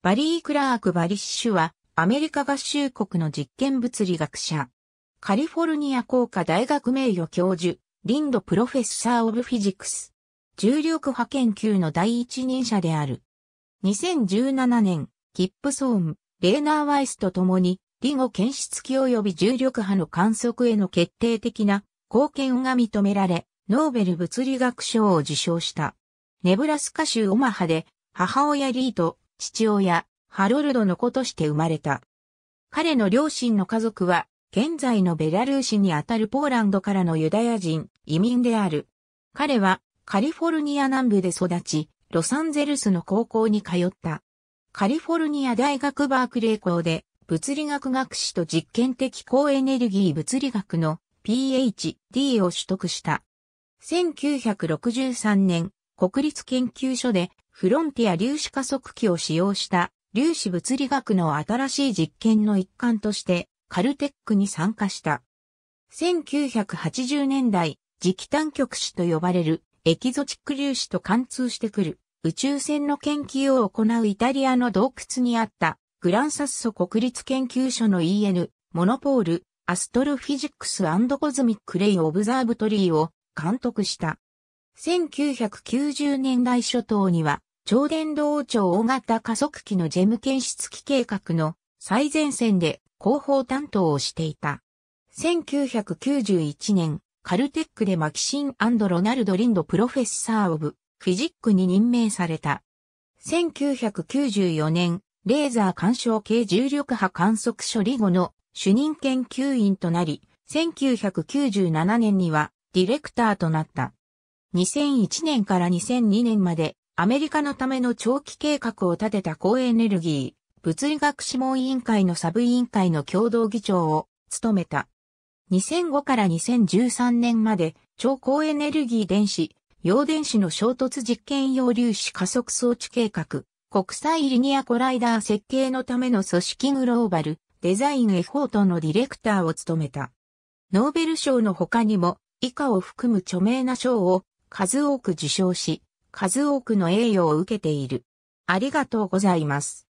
バリー・クラーク・バリッシュは、アメリカ合衆国の実験物理学者。カリフォルニア工科大学名誉教授、リンド・プロフェッサー・オブ・フィジクス。重力波研究の第一人者である。2017年、キップソーン、レーナー・ワイスと共に、リゴ検出器及び重力波の観測への決定的な貢献が認められ、ノーベル物理学賞を受賞した。ネブラスカ州オマハで、母親リーと父親、ハロルドの子として生まれた。彼の両親の家族は、現在のベラルーシにあたるポーランドからのユダヤ人、移民である。彼は、カリフォルニア南部で育ち、ロサンゼルスの高校に通った。カリフォルニア大学バークレー校で、物理学学士と実験的高エネルギー物理学の PhD を取得した。1963年、国立研究所でフロンティア粒子加速器を使用した粒子物理学の新しい実験の一環としてカルテックに参加した。1980年代、磁気探極子と呼ばれるエキゾチック粒子と貫通してくる宇宙船の研究を行うイタリアの洞窟にあったグランサッソ国立研究所の EN モノポールアストロフィジックスコズミックレイオブザーブトリーを監督した。1990年代初頭には超電導超大型加速器のジェム検出機計画の最前線で広報担当をしていた。1991年、カルテックでマキシンロナルド・リンド・プロフェッサー・オブ・フィジックに任命された。1994年、レーザー干渉系重力波観測処理後の主任研究員となり、1997年にはディレクターとなった。2001年から2002年までアメリカのための長期計画を立てた高エネルギー、物理学諮問委員会のサブ委員会の共同議長を務めた。2005から2013年まで超高エネルギー電子、陽電子の衝突実験用粒子加速装置計画、国際リニアコライダー設計のための組織グローバル、デザインエフォートのディレクターを務めた。ノーベル賞の他にも以下を含む著名な賞を数多く受賞し、数多くの栄誉を受けている。ありがとうございます。